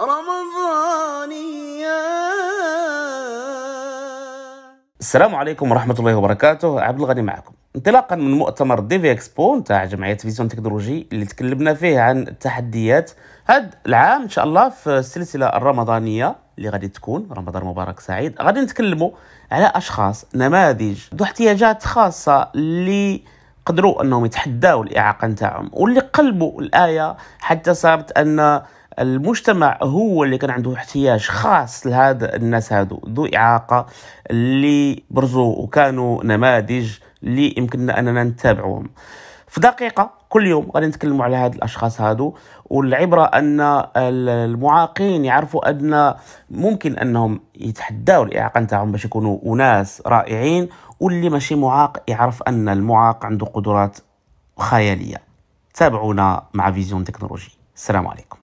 رمضانية السلام عليكم ورحمة الله وبركاته عبد الغني معكم انطلاقا من مؤتمر ديفي اكسبو نتاع جمعية فيزيون تكنولوجي اللي تكلمنا فيه عن التحديات هاد العام ان شاء الله في السلسلة الرمضانية اللي غادي تكون رمضان مبارك سعيد غادي نتكلموا على اشخاص نماذج ذو احتياجات خاصة اللي قدروا انهم يتحداوا الاعاقة نتاعهم واللي قلبوا الاية حتى صارت ان المجتمع هو اللي كان عنده احتياج خاص لهذا الناس هادو ذو إعاقة اللي برزوا وكانوا نماذج اللي يمكننا أننا نتابعهم في دقيقة كل يوم غادي نتكلموا على هاد الاشخاص هادو والعبره ان المعاقين يعرفوا ان ممكن انهم يتحداوا الاعاقه نتاعهم باش يكونوا اناس رائعين واللي ماشي معاق يعرف ان المعاق عنده قدرات خياليه تابعونا مع فيزيون تكنولوجي السلام عليكم